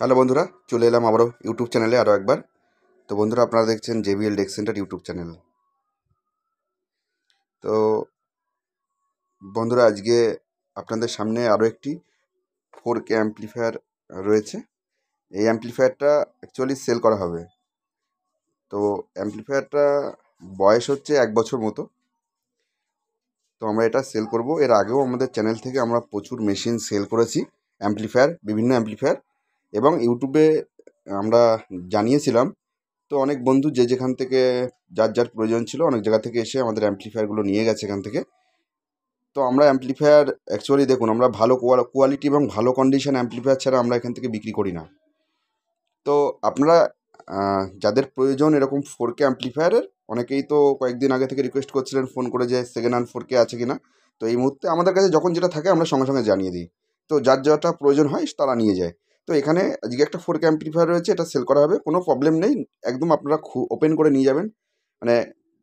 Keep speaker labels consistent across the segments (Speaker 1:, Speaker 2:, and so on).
Speaker 1: hello বন্ধুরা চলে এলাম আবারও ইউটিউব চ্যানেলে আরও একবার তো বন্ধুরা আপনারা দেখছেন JBL deck centre YouTube channel তো বন্ধুরা আজকে আপনাদের সামনে আরও একটি ফোর কে অ্যাম্পলিফায়ার রয়েছে এই অ্যাম্পলিফায়ারটা অ্যাকচুয়ালি সেল করা হবে তো অ্যাম্পলিফায়ারটা বয়স হচ্ছে এক বছর মতো তো আমরা এটা সেল করব এর আগেও আমাদের চ্যানেল থেকে আমরা প্রচুর মেশিন সেল করেছি অ্যাম্পলিফায়ার বিভিন্ন অ্যাম্পলিফায়ার এবং ইউটিউবে আমরা জানিয়েছিলাম তো অনেক বন্ধু যে যেখান থেকে যার যার প্রয়োজন ছিল অনেক জায়গা থেকে এসে আমাদের অ্যাম্প্লিফায়ারগুলো নিয়ে গেছে এখান থেকে তো আমরা অ্যাম্প্লিফায়ার অ্যাকচুয়ালি দেখুন আমরা ভালো কোয়ালিটি এবং ভালো কন্ডিশন অ্যাম্প্লিফায়ার ছাড়া আমরা এখান থেকে বিক্রি করি না তো আপনারা যাদের প্রয়োজন এরকম ফোর কে অ্যাম্প্লিফায়ারের অনেকেই তো কয়েকদিন আগে থেকে রিকোয়েস্ট করছিলেন ফোন করে যে সেকেন্ড হ্যান্ড ফোর কে আছে কি না তো এই মুহূর্তে আমাদের কাছে যখন যেটা থাকে আমরা সঙ্গে সঙ্গে জানিয়ে দিই তো যার যাটা প্রয়োজন হয় তারা নিয়ে যায় তো এখানে আজকে একটা ফোর অ্যাম্পিফায়ার রয়েছে এটা সেল করা হবে কোনো প্রবলেম নেই একদম আপনারা ওপেন করে নিয়ে যাবেন মানে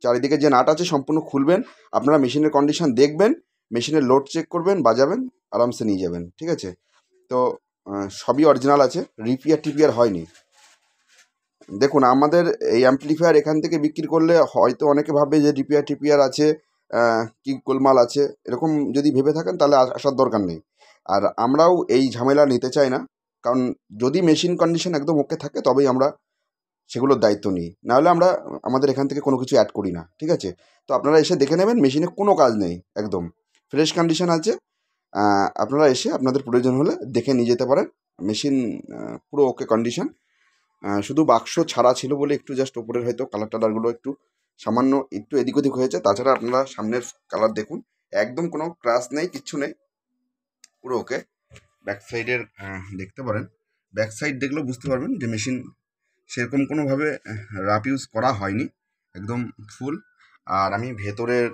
Speaker 1: চারিদিকে যে নাট আছে সম্পূর্ণ খুলবেন আপনারা মেশিনের কন্ডিশন দেখবেন মেশিনের লোড চেক করবেন বাজাবেন আরামসে নিয়ে যাবেন ঠিক আছে তো সবই অরিজিনাল আছে রিপিয়ার টিপিয়ার হয়নি দেখুন আমাদের এই অ্যাম্পলিফায়ার এখান থেকে বিক্রি করলে হয়তো অনেকে ভাবে যে রিপিয়ার টিপিয়ার আছে কি গোলমাল আছে এরকম যদি ভেবে থাকেন তাহলে আসার দরকার নেই আর আমরাও এই ঝামেলা নিতে চাই না কারণ যদি মেশিন কন্ডিশন একদম ওকে থাকে তবেই আমরা সেগুলোর দায়িত্ব নিই নাহলে আমরা আমাদের এখান থেকে কোনো কিছু অ্যাড করি না ঠিক আছে তো আপনারা এসে দেখে নেবেন মেশিনে কোনো কাজ নেই একদম ফ্রেশ কন্ডিশন আছে আপনারা এসে আপনাদের প্রয়োজন হলে দেখে নিয়ে যেতে পারেন মেশিন পুরো ওকে কন্ডিশন শুধু বাক্স ছাড়া ছিল বলে একটু জাস্ট ওপরের হয়তো কালার টালারগুলো একটু সামান্য একটু এদিক ওদিক হয়েছে তাছাড়া আপনারা সামনের কালার দেখুন একদম কোনো ক্রাশ নেই কিচ্ছু নেই পুরো ওকে ব্যাক সাইডের দেখতে পারেন ব্যাক সাইড দেখলেও বুঝতে পারবেন যে মেশিন সেরকম কোনোভাবে রাপ ইউজ করা হয়নি একদম ফুল আর আমি ভেতরের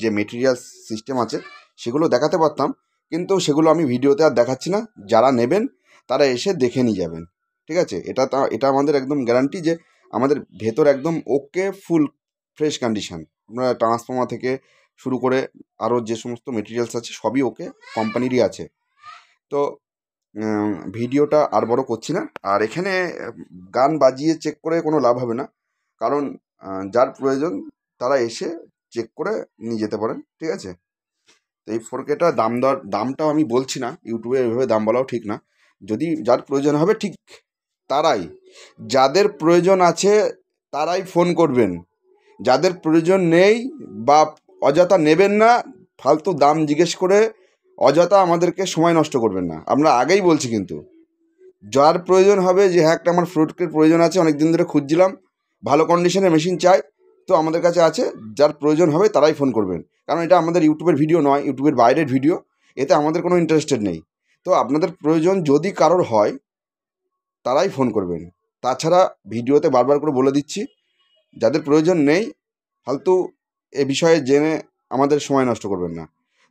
Speaker 1: যে মেটেরিয়াল সিস্টেম আছে সেগুলো দেখাতে পারতাম কিন্তু সেগুলো আমি ভিডিওতে আর দেখাচ্ছি না যারা নেবেন তারা এসে দেখে নিয়ে যাবেন ঠিক আছে এটা তা এটা আমাদের একদম গ্যারান্টি যে আমাদের ভেতর একদম ওকে ফুল ফ্রেশ কন্ডিশান আপনার ট্রান্সফর্মার থেকে শুরু করে আরও যে সমস্ত মেটেরিয়ালস আছে সবই ওকে কোম্পানিরই আছে তো ভিডিওটা আর বড় করছি না আর এখানে গান বাজিয়ে চেক করে কোনো লাভ হবে না কারণ যার প্রয়োজন তারা এসে চেক করে নিয়ে যেতে পারেন ঠিক আছে তো এই ফোর দাম দর দামটাও আমি বলছি না ইউটিউবে এভাবে দাম বলাও ঠিক না যদি যার প্রয়োজন হবে ঠিক তারাই যাদের প্রয়োজন আছে তারাই ফোন করবেন যাদের প্রয়োজন নেই বা অযথা নেবেন না ফালতু দাম জিজ্ঞেস করে অযথা আমাদেরকে সময় নষ্ট করবেন না আমরা আগেই বলছি কিন্তু যার প্রয়োজন হবে যে হ্যাঁ একটা আমার ফ্রুটকের প্রয়োজন আছে অনেক দিন ধরে খুঁজছিলাম ভালো কন্ডিশনের মেশিন চাই তো আমাদের কাছে আছে যার প্রয়োজন হবে তারাই ফোন করবেন কারণ এটা আমাদের ইউটিউবের ভিডিও নয় ইউটিউবের বাইরের ভিডিও এতে আমাদের কোনো ইন্টারেস্টেড নেই তো আপনাদের প্রয়োজন যদি কারোর হয় তারাই ফোন করবেন তাছাড়া ভিডিওতে বারবার করে বলে দিচ্ছি যাদের প্রয়োজন নেই ফালতু এ বিষয়ে জেনে আমাদের সময় নষ্ট করবেন না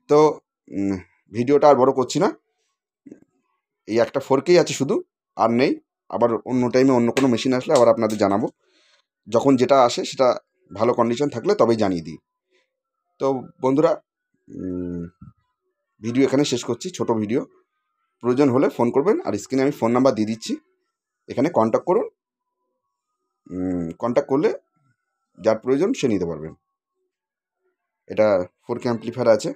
Speaker 1: তো ভিডিওটা আর বড় করছি না এই একটা ফোরকেই আছে শুধু আর নেই আবার অন্য টাইমে অন্য কোনো মেশিন আসলে আবার আপনাদের জানাবো যখন যেটা আসে সেটা ভালো কন্ডিশন থাকলে তবেই জানিয়ে দিই তো বন্ধুরা ভিডিও এখানে শেষ করছি ছোট ভিডিও প্রয়োজন হলে ফোন করবেন আর স্ক্রিনে আমি ফোন নাম্বার দিয়ে দিচ্ছি এখানে কন্ট্যাক্ট করুন কন্ট্যাক্ট করলে যার প্রয়োজন সে নিতে পারবেন এটা ফোর ক্যাম্পলিফায়ার আছে